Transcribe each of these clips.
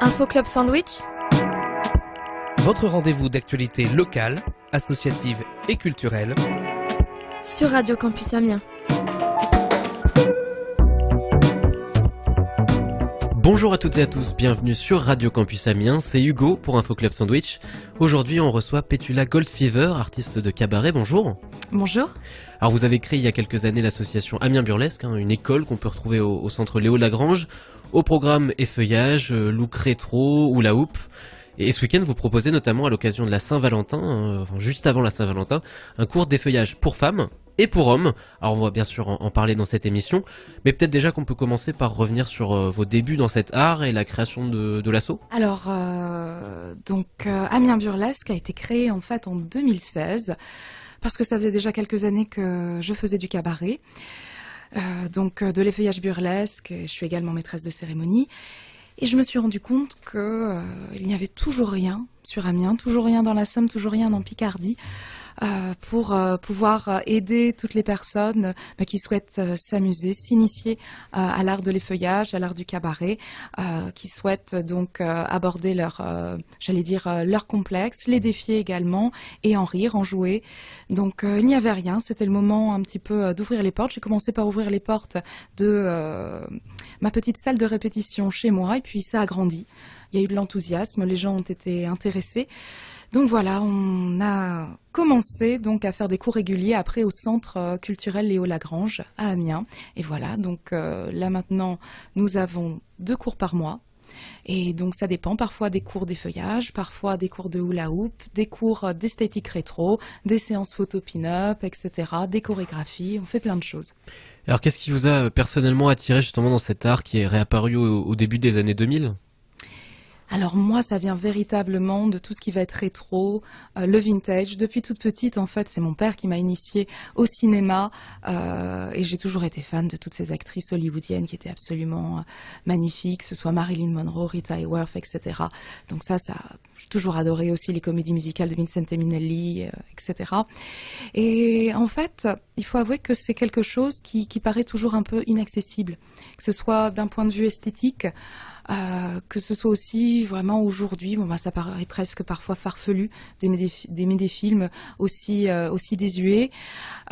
Info Club Sandwich. Votre rendez-vous d'actualité locale, associative et culturelle sur Radio Campus Amiens. Bonjour à toutes et à tous, bienvenue sur Radio Campus Amiens, c'est Hugo pour Info Club Sandwich. Aujourd'hui on reçoit Petula Goldfever, artiste de cabaret, bonjour. Bonjour. Alors vous avez créé il y a quelques années l'association Amiens Burlesque, hein, une école qu'on peut retrouver au, centre Léo Lagrange, au programme effeuillage, euh, look rétro ou la houppe. Et ce week-end, vous proposez notamment à l'occasion de la Saint-Valentin, hein, enfin juste avant la Saint-Valentin, un cours d'effeuillage pour femmes et pour hommes. Alors on va bien sûr en, parler dans cette émission, mais peut-être déjà qu'on peut commencer par revenir sur euh, vos débuts dans cet art et la création de, l'assaut. Alors euh, donc euh, Amiens Burlesque a été créé en fait en 2016 parce que ça faisait déjà quelques années que je faisais du cabaret. donc de l'effeuillage burlesque, et je suis également maîtresse de cérémonie. Et je me suis rendu compte qu'il n'y avait toujours rien sur Amiens, toujours rien dans la Somme, toujours rien en Picardie. Euh, pour euh, pouvoir euh, aider toutes les personnes qui souhaitent s'amuser, s'initier à l'art de l'effeuillage, à l'art du cabaret, qui souhaitent donc aborder leur, j'allais dire, leur complexe, les défier également et en rire, en jouer. Donc il n'y avait rien, c'était le moment un petit peu d'ouvrir les portes. J'ai commencé par ouvrir les portes de ma petite salle de répétition chez moi et puis ça a grandi. Il y a eu de l'enthousiasme, les gens ont été intéressés. Donc voilà, on a commencé donc à faire des cours réguliers après au centre euh, culturel Léo Lagrange à Amiens. Et voilà, donc euh, là maintenant, nous avons deux cours par mois. Et donc ça dépend, parfois des cours feuillages parfois des cours de hula hoop, des cours euh, d'esthétique rétro, des séances photo pin-up, etc., des chorégraphies, on fait plein de choses. Alors qu'est-ce qui vous a personnellement attiré justement dans cet art qui est réapparu au début des années 2000 alors moi, ça vient véritablement de tout ce qui va être rétro, euh, le vintage. Depuis toute petite, en fait, c'est mon père qui m'a initiée au cinéma euh, et j'ai toujours été fan de toutes ces actrices hollywoodiennes qui étaient absolument euh, magnifiques, que ce soit Marilyn Monroe, Rita Hayworth, etc. Donc ça, ça, j'ai toujours adoré aussi les comédies musicales de Vincent Minelli, etc. Et en fait, il faut avouer que c'est quelque chose qui, qui paraît toujours un peu inaccessible, que ce soit d'un point de vue esthétique. Euh, que ce soit aussi vraiment aujourd'hui, bon ben ça paraît presque parfois farfelu d'aimer des, films aussi euh, aussi désuets.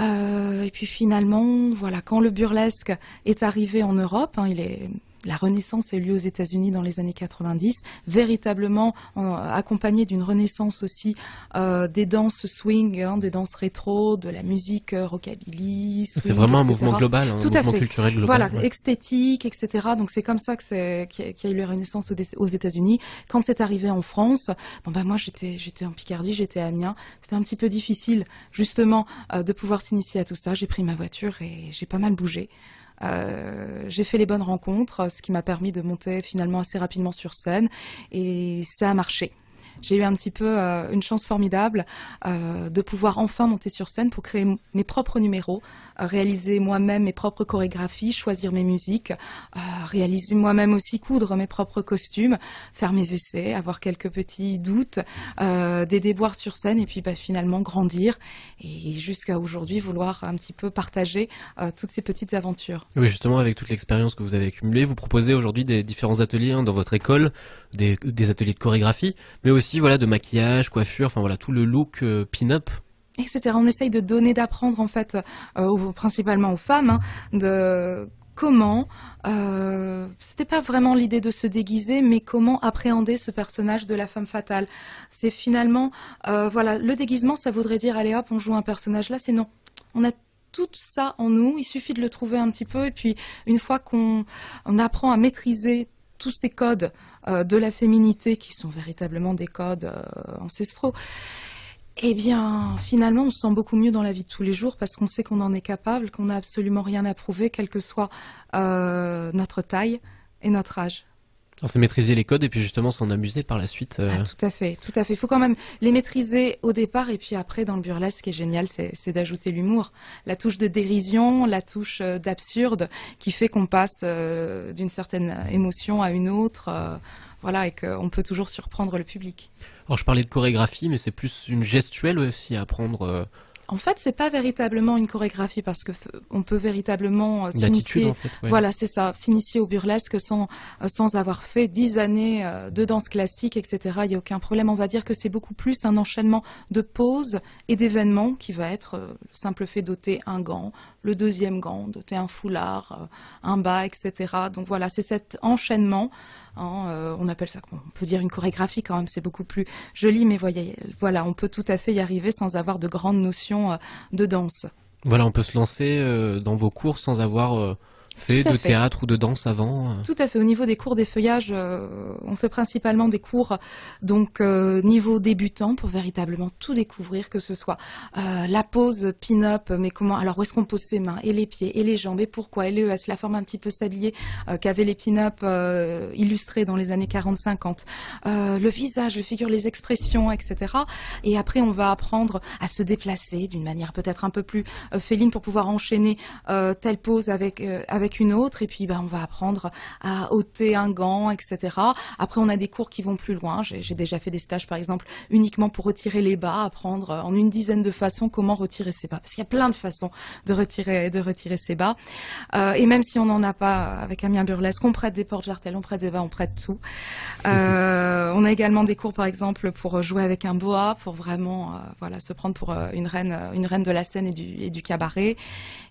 Euh, et puis finalement, voilà, quand le burlesque est arrivé en Europe, hein, il est la Renaissance a eu lieu aux États-Unis dans les années 90, véritablement accompagnée d'une renaissance aussi euh, des danses swing, hein, des danses rétro, de la musique euh, rockabilly. C'est vraiment un mouvement global, un mouvement culturel global. Voilà, esthétique, etc. Donc c'est comme ça que c'est qu'il y a eu la Renaissance aux États-Unis. Quand c'est arrivé en France, bon ben moi j'étais en Picardie, j'étais à Amiens, c'était un petit peu difficile justement euh, de pouvoir s'initier à tout ça. J'ai pris ma voiture et j'ai pas mal bougé. Euh, j'ai fait les bonnes rencontres, ce qui m'a permis de monter finalement assez rapidement sur scène et ça a marché j'ai eu un petit peu euh, une chance formidable euh, de pouvoir enfin monter sur scène pour créer mes propres numéros réaliser moi-même mes propres chorégraphies, choisir mes musiques, réaliser moi-même aussi coudre mes propres costumes, faire mes essais, avoir quelques petits doutes, euh, des déboires sur scène et puis bah, finalement grandir et jusqu'à aujourd'hui vouloir un petit peu partager euh, toutes ces petites aventures. Oui, justement, avec toute l'expérience que vous avez accumulée, vous proposez aujourd'hui des différents ateliers hein, dans votre école, des, ateliers de chorégraphie, mais aussi voilà de maquillage, coiffure, enfin voilà tout le look euh, pin-up etc. On essaye de donner, d'apprendre en fait, euh, principalement aux femmes, hein, de comment, euh, c'était pas vraiment l'idée de se déguiser, mais comment appréhender ce personnage de la femme fatale. C'est finalement, euh, voilà, le déguisement, ça voudrait dire, allez hop, on joue un personnage là, c'est non. On a tout ça en nous, il suffit de le trouver un petit peu, et puis une fois qu'on apprend à maîtriser tous ces codes euh, de la féminité, qui sont véritablement des codes ancestraux, eh bien, finalement, on se sent beaucoup mieux dans la vie de tous les jours parce qu'on sait qu'on en est capable, qu'on n'a absolument rien à prouver, quelle que soit euh, notre taille et notre âge. On maîtriser les codes et puis justement s'en amuser par la suite. Euh. Ah, tout à fait, tout à fait. Il faut quand même les maîtriser au départ et puis après dans le burlesque, ce qui est génial, c'est d'ajouter l'humour, la touche de dérision, la touche euh, d'absurde qui fait qu'on passe d'une certaine émotion à une autre voilà, et qu'on peut toujours surprendre le public. Alors je parlais de chorégraphie, mais c'est plus une gestuelle aussi à prendre euh, en fait, c'est pas véritablement une chorégraphie parce que on peut véritablement euh, s'initier. Voilà, c'est ça, s'initier au burlesque sans euh, sans avoir fait dix années euh, de danse classique, etc. Il y a aucun problème. On va dire que c'est beaucoup plus un enchaînement de poses et d'événements qui va être le simple fait d'ôter un gant, le deuxième gant, d'ôter un foulard, un bas, etc. Donc voilà, c'est cet enchaînement. Hein, on appelle ça, on peut dire une chorégraphie quand même, c'est beaucoup plus joli, mais voyez, voilà, on peut tout à fait y arriver sans avoir de grandes notions euh, de danse. Voilà, on peut se lancer euh, dans vos cours sans avoir euh, fait de théâtre ou de danse avant euh Tout à fait. Au niveau des cours des feuillages, euh, on fait principalement des cours donc euh, niveau débutant pour véritablement tout découvrir, que ce soit la pose pin-up, mais comment Alors où est-ce qu'on pose ses mains et les pieds et les jambes et pourquoi Et ce la forme un petit peu sablier qu'avaient les pin-up illustrés dans les années 40-50. le visage, les figures, les expressions, etc. Et après, on va apprendre à se déplacer d'une manière peut-être un peu plus féline pour pouvoir enchaîner telle pose avec, avec une autre et puis ben, on va apprendre à ôter un gant, etc. Après, on a des cours qui vont plus loin. J'ai déjà fait des stages, par exemple, uniquement pour retirer les bas, apprendre en une dizaine de façons comment retirer ses bas. Parce qu'il y a plein de façons de retirer, de retirer ses bas. Euh, et même si on n'en a pas avec Amiens Burlesque, on prête des portes jartelles, on prête des bas, on prête tout. Euh, on a également des cours, par exemple, pour jouer avec un boa, pour vraiment euh, voilà, se prendre pour une reine, une reine de la scène et du, et du cabaret.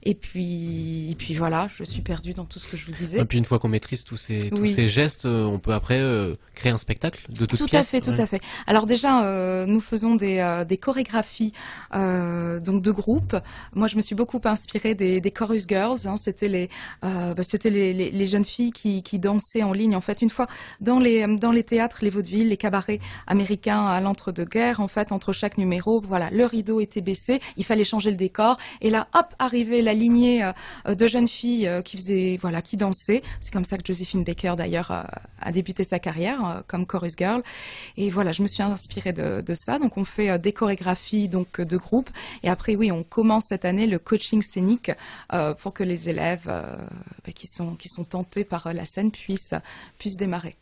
Et puis, et puis voilà, je suis perdu dans tout ce que je vous disais. Et puis une fois qu'on maîtrise tous ces, tous ces gestes, euh, on peut après euh, créer un spectacle de toutes Tout à fait, tout à fait. Alors déjà, euh, nous faisons des, des chorégraphies donc de groupe. Moi, je me suis beaucoup inspirée des, des chorus girls. Hein. C'était les, bah, c'était les, les, jeunes filles qui, qui dansaient en ligne. En fait, une fois dans les, dans les théâtres, les vaudevilles, les cabarets américains à l'entre-deux-guerres, en fait, entre chaque numéro, voilà, le rideau était baissé, il fallait changer le décor. Et là, hop, arrivait la lignée de jeunes filles qui qui voilà, qui dansait. C'est comme ça que Josephine Baker, d'ailleurs, a, débuté sa carrière euh, comme chorus girl. Et voilà, je me suis inspirée de, ça. Donc, on fait euh, des chorégraphies donc de groupe. Et après, oui, on commence cette année le coaching scénique euh, pour que les élèves bah, qui sont qui sont tentés par la scène puissent puissent démarrer.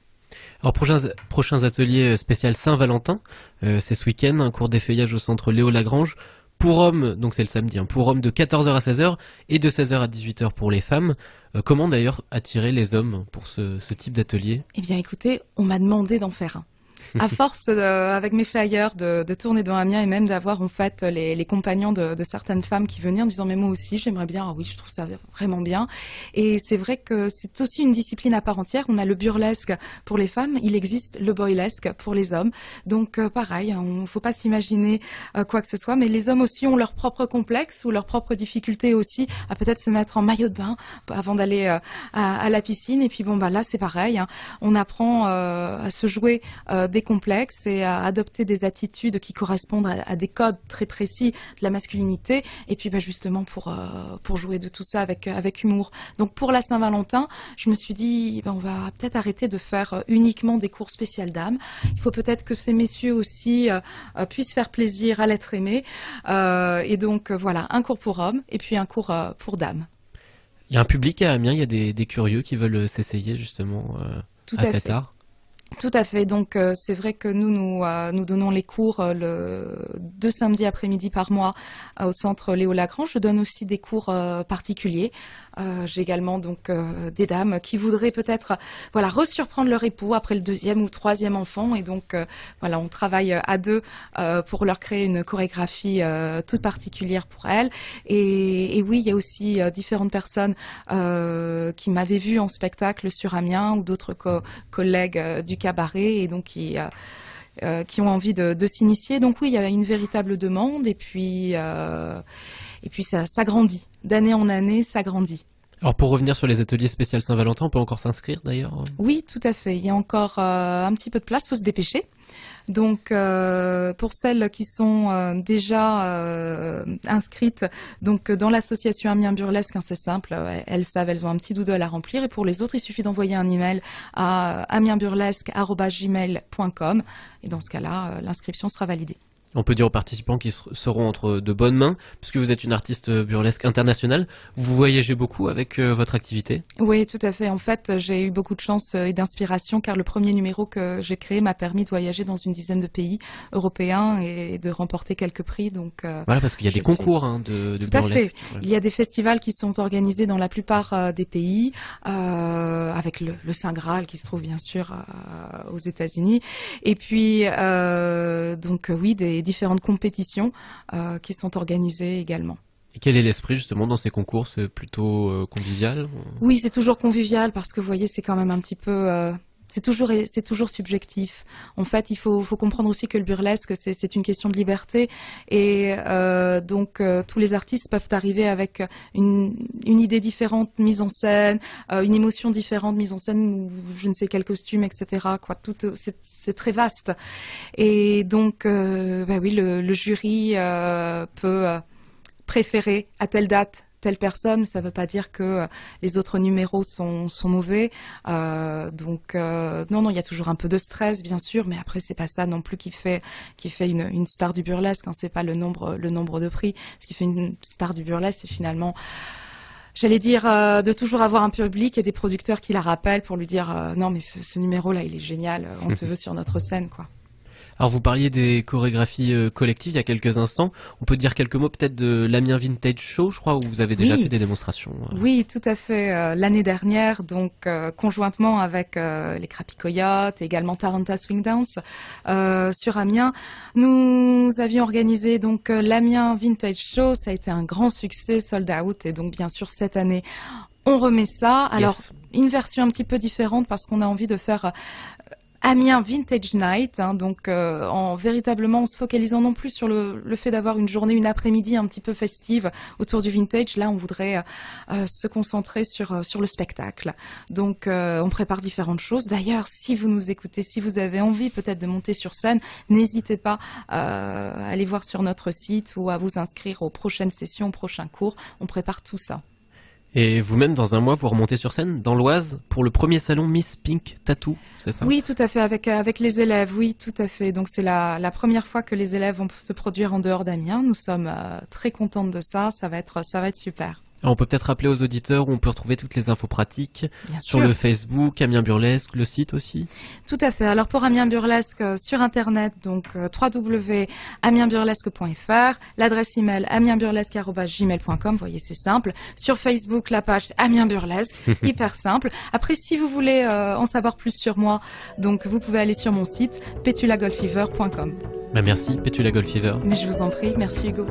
Alors prochains, ateliers spécial Saint-Valentin, c'est ce week-end, un cours d'effeuillage au centre Léo Lagrange pour hommes, donc c'est le samedi, hein, pour hommes de 14h à 16h et de 16h à 18h pour les femmes. Euh, comment d'ailleurs attirer les hommes pour ce, ce type d'atelier Eh bien écoutez, on m'a demandé d'en faire un à force, euh, avec mes flyers, de, de, tourner dans Amiens et même d'avoir en fait les, les compagnons de, de, certaines femmes qui venaient en disant mais moi aussi j'aimerais bien, ah oui je trouve ça vraiment bien. Et c'est vrai que c'est aussi une discipline à part entière. On a le burlesque pour les femmes, il existe le boylesque pour les hommes. Donc euh, pareil, hein, on faut pas s'imaginer euh, quoi que ce soit, mais les hommes aussi ont leur propre complexe ou leur propre difficulté aussi à peut-être se mettre en maillot de bain avant d'aller à, à, la piscine. Et puis bon bah là c'est pareil, hein. on apprend à se jouer des complexes et à adopter des attitudes qui correspondent à, des codes très précis de la masculinité. Et puis bah, justement pour euh, pour jouer de tout ça avec euh, avec humour. Donc pour la Saint-Valentin, je me suis dit bah, on va peut-être arrêter de faire euh, uniquement des cours spéciales dames. Il faut peut-être que ces messieurs aussi puissent faire plaisir à l'être aimé. et donc voilà un cours pour hommes et puis un cours pour dames. Il y a un public à Amiens, il y a des, curieux qui veulent s'essayer justement à, cet art. Tout à fait. Donc euh, c'est vrai que nous nous, euh, nous donnons les cours euh, le deux samedis après-midi par mois au centre Léo Lagrange. Je donne aussi des cours particuliers euh, j'ai également donc euh, des dames qui voudraient peut-être voilà resurprendre leur époux après le deuxième ou troisième enfant et donc euh, voilà on travaille à deux pour leur créer une chorégraphie toute particulière pour elles et, et, oui il y a aussi différentes personnes qui m'avaient vu en spectacle sur Amiens ou d'autres collègues du cabaret et donc qui qui ont envie de, de s'initier donc oui il y a une véritable demande et puis et puis ça s'agrandit, d'année en année, ça grandit. Alors pour revenir sur les ateliers spécial Saint-Valentin, on peut encore s'inscrire d'ailleurs euh Oui, tout à fait. Il y a encore euh, un petit peu de place, faut se dépêcher. Donc euh, pour celles qui sont déjà inscrites donc dans l'association Amiens Burlesque, hein, c'est simple, elles savent, elles ont un petit doodle à remplir. Et pour les autres, il suffit d'envoyer un email à amiensburlesque@gmail.com et dans ce cas-là, l'inscription sera validée. On peut dire aux participants qu'ils seront entre de bonnes mains, puisque vous êtes une artiste burlesque internationale. Vous voyagez beaucoup avec euh, votre activité Oui, tout à fait. En fait, j'ai eu beaucoup de chance euh, et d'inspiration, car le premier numéro que j'ai créé m'a permis de voyager dans une dizaine de pays européens et de remporter quelques prix. Donc, euh, voilà, parce qu'il y a des concours hein, de, de tout À fait. Il y a des festivals qui sont organisés dans la plupart des pays, avec le, le, Saint Graal qui se trouve bien sûr aux États-Unis. Et puis, donc oui, des différentes compétitions euh, qui sont organisées également. Et quel est l'esprit justement dans ces concours C'est euh, plutôt euh, convivial Oui, c'est toujours convivial parce que vous voyez, c'est quand même un petit peu c'est toujours c'est toujours subjectif. En fait, il faut, faut comprendre aussi que le burlesque c'est une question de liberté et euh, donc euh, tous les artistes peuvent arriver avec une, une idée différente mise en scène, euh, une émotion différente mise en scène ou je ne sais quel costume, etc. Quoi, tout c'est très vaste et donc bah oui le jury peut préférer à telle date telle personne, ça ne veut pas dire que euh, les autres numéros sont, mauvais. Euh, donc euh, non, non, il y a toujours un peu de stress, bien sûr, mais après c'est pas ça non plus qui fait qui fait une, star du burlesque. ce hein. c'est pas le nombre le nombre de prix. Ce qui fait une star du burlesque, c'est finalement J'allais dire de toujours avoir un public et des producteurs qui la rappellent pour lui dire non mais ce numéro là il est génial on te veut sur notre scène quoi. Alors vous parliez des chorégraphies euh, collectives il y a quelques instants. On peut dire quelques mots peut-être de l'Amiens Vintage Show, je crois, où vous avez déjà fait des démonstrations. Euh. Oui, tout à fait. Euh, l'année dernière, donc conjointement avec les Crappy Coyotes, également Taranta Swing Dance euh, sur Amiens, nous avions organisé donc l'Amiens Vintage Show. Ça a été un grand succès, sold out, et donc bien sûr cette année. On remet ça. Alors, une version un petit peu différente parce qu'on a envie de faire Amiens Vintage Night, hein, donc euh, en véritablement en se focalisant non plus sur le, fait d'avoir une journée, une après-midi un petit peu festive autour du vintage. Là, on voudrait euh, euh, se concentrer sur sur le spectacle. Donc, on prépare différentes choses. D'ailleurs, si vous nous écoutez, si vous avez envie peut-être de monter sur scène, n'hésitez pas à aller voir sur notre site ou à vous inscrire aux prochaines sessions, aux prochains cours. On prépare tout ça. Et vous-même, dans un mois, vous remontez sur scène dans l'Oise pour le premier salon Miss Pink Tattoo, c'est ça Oui, tout à fait, avec, euh, avec les élèves, oui, tout à fait. Donc c'est la, la première fois que les élèves vont se produire en dehors d'Amiens. Nous sommes euh, très contentes de ça, ça va être, ça va être super. On peut peut-être rappeler aux auditeurs où on peut retrouver toutes les infos pratiques sur le Facebook, Amiens Burlesque, le site aussi. Tout à fait. Alors pour Amiens Burlesque euh, sur internet, donc euh, www.amiensburlesque.fr, l'adresse email amiensburlesque@gmail.com. Voyez, c'est simple. Sur Facebook, la page Amiens Burlesque, hyper simple. Après, si vous voulez euh, en savoir plus sur moi, donc vous pouvez aller sur mon site pétulagolfever.com. Bah, merci Pétula Mais je vous en prie, merci Hugo.